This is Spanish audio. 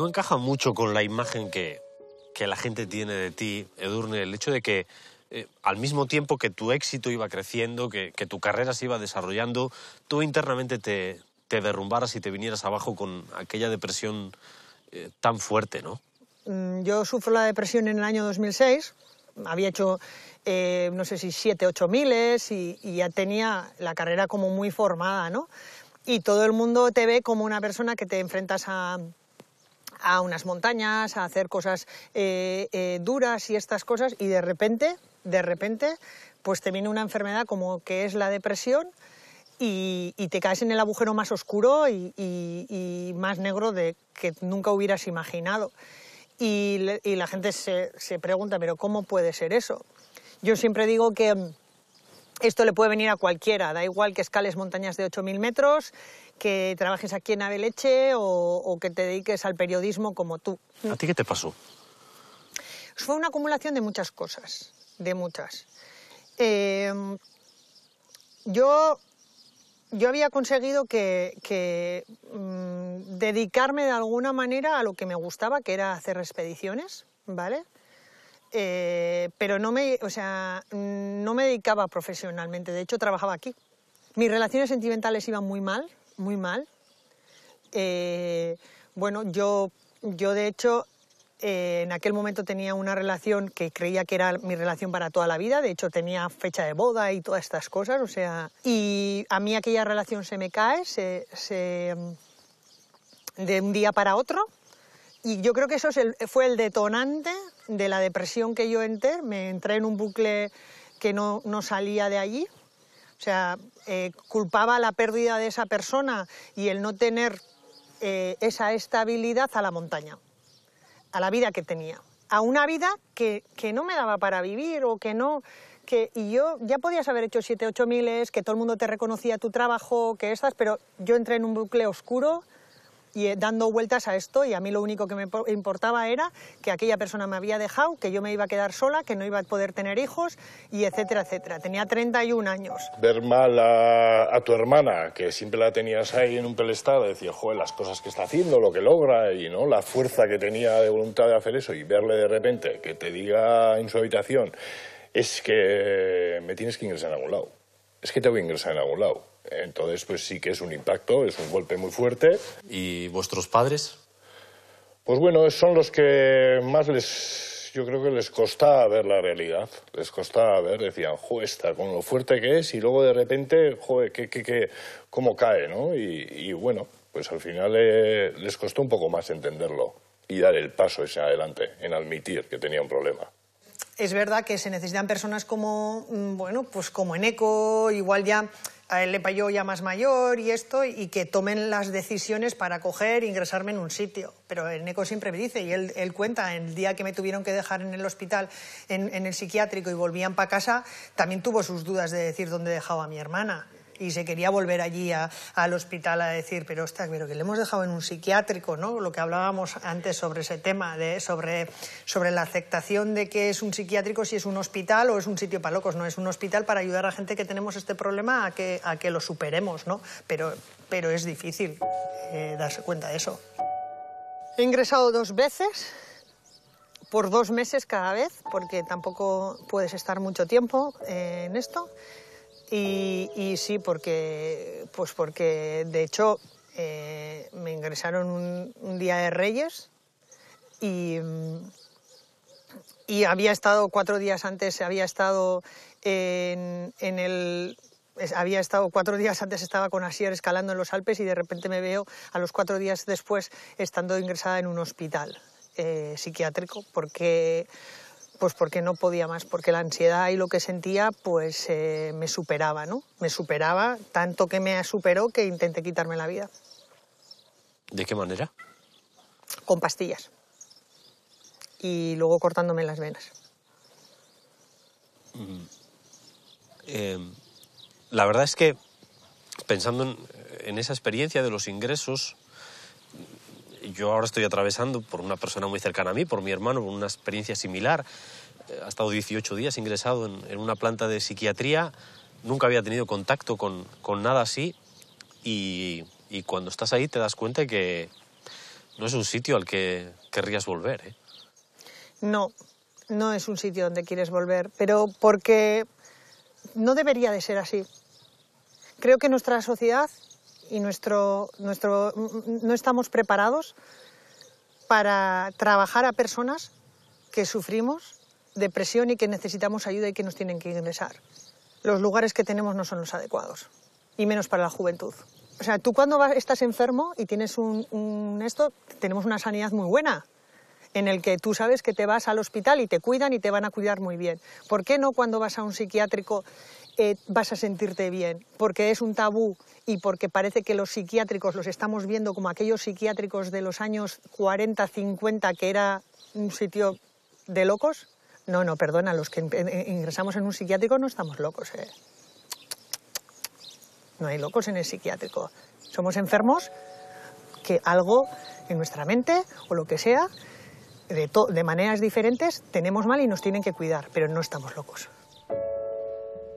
no encaja mucho con la imagen que, la gente tiene de ti, Edurne, el hecho de que eh, al mismo tiempo que tu éxito iba creciendo, que, tu carrera se iba desarrollando, tú internamente te, derrumbaras y te vinieras abajo con aquella depresión eh, tan fuerte, ¿no? Mm, yo sufro la depresión en el año 2006, había hecho, eh, no sé si siete, ocho miles y, y ya tenía la carrera como muy formada, ¿no? Y todo el mundo te ve como una persona que te enfrentas a, a unas montañas, a hacer cosas eh, eh, duras y estas cosas, y de repente, de repente, pues te viene una enfermedad como que es la depresión y, te caes en el agujero más oscuro y, más negro de que nunca hubieras imaginado. Y, la gente se, se pregunta, pero ¿cómo puede ser eso? Yo siempre digo que mm, esto le puede venir a cualquiera, da igual que escales montañas de 8.000 metros, que trabajes aquí en Abeleche o, o que te dediques al periodismo como tú. ¿A ti qué te pasó? Pues fue una acumulación de muchas cosas, de muchas. Em, yo, yo había conseguido que, mm, dedicarme de alguna manera a lo que me gustaba, que era hacer expediciones, ¿vale? Eh, pero no me, o sea, no me dedicaba profesionalmente, de hecho trabajaba aquí. Mis relaciones sentimentales iban muy mal, muy mal. Eh, bueno, yo, yo de hecho eh, en aquel momento tenía una relación que creía que era mi relación para toda la vida, de hecho tenía fecha de boda y todas estas cosas, o sea, y a mí aquella relación se me cae, se, mm, de un día para otro, y yo creo que eso fue el detonante de la depresión que yo entré, me entré en un bucle que no salía de allí. O sea, eh, culpaba la pérdida de esa persona y el no tener eh, esa estabilidad a la montaña, a la vida que tenía, a una vida que, que no me daba para vivir o que no... Que, y yo ya podías haber hecho siete, ocho miles, que todo el mundo te reconocía tu trabajo, que estás, pero yo entré en un bucle oscuro y eh, dando vueltas a esto y a mí lo único que me importaba era que aquella persona me había dejado, que yo me iba a quedar sola, que no iba a poder tener hijos y etcétera, etcétera. Tenía 31 años. Ver mal a, tu hermana, que siempre la tenías ahí en un pelestado, decía, joder, las cosas que está haciendo, lo que logra y no la fuerza que tenía de voluntad de hacer eso y verle de repente que te diga en su habitación, es que me tienes que ingresar a algún lado es que tengo que ingresar en algún lado. Entonces, pues sí que es un impacto, es un golpe muy fuerte. ¿Y vuestros padres? Pues bueno, son los que más les, yo creo que les costaba ver la realidad, les costaba ver, decían, jo, con lo fuerte que es, y luego de repente, joder, cómo cae, ¿no? Y, bueno, pues al final eh, les costó un poco más entenderlo y dar el paso ese adelante, en admitir que tenía un problema es verdad que se necesitan personas como, mm, bueno, pues como Eneco, igual ya a él le ya más mayor y esto, y que tomen las decisiones para coger e ingresarme en un sitio. Pero Eneco siempre me dice, y él, cuenta, el día que me tuvieron que dejar en el hospital, en, en el psiquiátrico, y volvían para casa, también tuvo sus dudas de decir dónde dejaba a mi hermana y se quería volver allí al hospital a decir, pero ostras, pero que le hemos dejado en un psiquiátrico, ¿no? Lo que hablábamos antes sobre ese tema, de, sobre, la aceptación de que es un psiquiátrico si es un hospital o es un sitio para locos, no es un hospital para ayudar a gente que tenemos este problema a que, a que lo superemos, ¿no? Pero, pero es difícil eh, darse cuenta de eso. He ingresado dos veces, por dos meses cada vez, porque tampoco puedes estar mucho tiempo eh, en esto. Y, sí, porque, pues porque de hecho eh, me ingresaron un, día de Reyes y, había estado cuatro días antes, había estado en, el había estado cuatro días antes estaba con Asier escalando en los Alpes y de repente me veo a los cuatro días después estando ingresada en un hospital eh, psiquiátrico porque pues porque no podía más, porque la ansiedad y lo que sentía pues eh, me superaba, ¿no? Me superaba, tanto que me superó que intenté quitarme la vida. ¿De qué manera? Con pastillas. Y luego cortándome las venas. Mm. Em, la verdad es que pensando en esa experiencia de los ingresos, yo ahora estoy atravesando por una persona muy cercana a mí, por mi hermano, por una experiencia similar. Eh, ha estado 18 días ingresado en, una planta de psiquiatría, nunca había tenido contacto con, con nada así y, cuando estás ahí te das cuenta que no es un sitio al que querrías volver. ¿eh? No, no es un sitio donde quieres volver, pero porque no debería de ser así. Creo que nuestra sociedad y nuestro, nuestro, no estamos preparados para trabajar a personas que sufrimos depresión y que necesitamos ayuda y que nos tienen que ingresar. Los lugares que tenemos no son los adecuados, y menos para la juventud. O sea, tú cuando estás enfermo y tienes un, esto, tenemos una sanidad muy buena, en el que tú sabes que te vas al hospital y te cuidan y te van a cuidar muy bien. ¿Por qué no cuando vas a un psiquiátrico eh, vas a sentirte bien, porque es un tabú y porque parece que los psiquiátricos los estamos viendo como aquellos psiquiátricos de los años 40, 50, que era un sitio de locos. No, no, perdona, los que ingresamos en un psiquiátrico no estamos locos. Eh. No hay locos en el psiquiátrico. Somos enfermos que algo en nuestra mente o lo que sea, de, de maneras diferentes, tenemos mal y nos tienen que cuidar, pero no estamos locos.